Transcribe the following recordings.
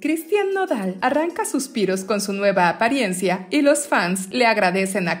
Cristian Nodal arranca suspiros con su nueva apariencia y los fans le agradecen a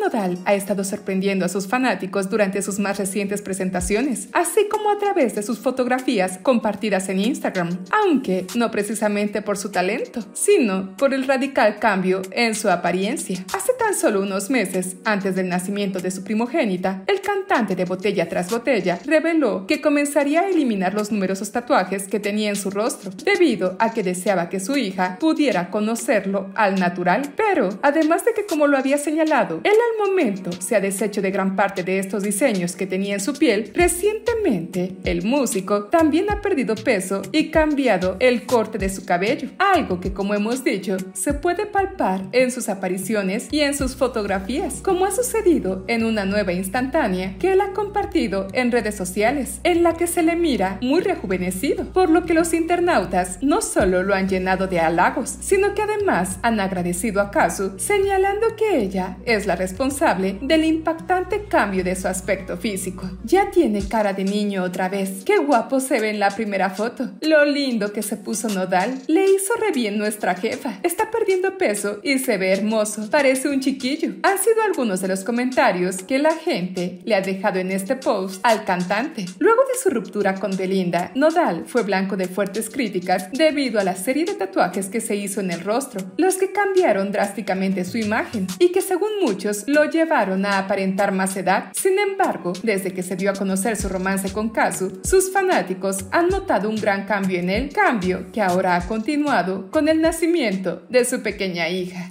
Nodal ha estado sorprendiendo a sus fanáticos durante sus más recientes presentaciones, así como a través de sus fotografías compartidas en Instagram, aunque no precisamente por su talento, sino por el radical cambio en su apariencia. Hace tan solo unos meses, antes del nacimiento de su primogénita, el cantante de Botella tras Botella reveló que comenzaría a eliminar los numerosos tatuajes que tenía en su rostro, debido a que deseaba que su hija pudiera conocerlo al natural. Pero, además de que como lo había señalado, él momento se ha deshecho de gran parte de estos diseños que tenía en su piel, recientemente el músico también ha perdido peso y cambiado el corte de su cabello, algo que como hemos dicho se puede palpar en sus apariciones y en sus fotografías, como ha sucedido en una nueva instantánea que él ha compartido en redes sociales, en la que se le mira muy rejuvenecido, por lo que los internautas no solo lo han llenado de halagos, sino que además han agradecido a Kazu señalando que ella es la responsable responsable del impactante cambio de su aspecto físico. Ya tiene cara de niño otra vez. Qué guapo se ve en la primera foto. Lo lindo que se puso Nodal le hizo re bien nuestra jefa. Está perdiendo peso y se ve hermoso. Parece un chiquillo. Han sido algunos de los comentarios que la gente le ha dejado en este post al cantante. Luego de su ruptura con Belinda, Nodal fue blanco de fuertes críticas debido a la serie de tatuajes que se hizo en el rostro, los que cambiaron drásticamente su imagen y que según muchos lo llevaron a aparentar más edad. Sin embargo, desde que se dio a conocer su romance con Kazu, sus fanáticos han notado un gran cambio en él, cambio que ahora ha continuado con el nacimiento de su pequeña hija.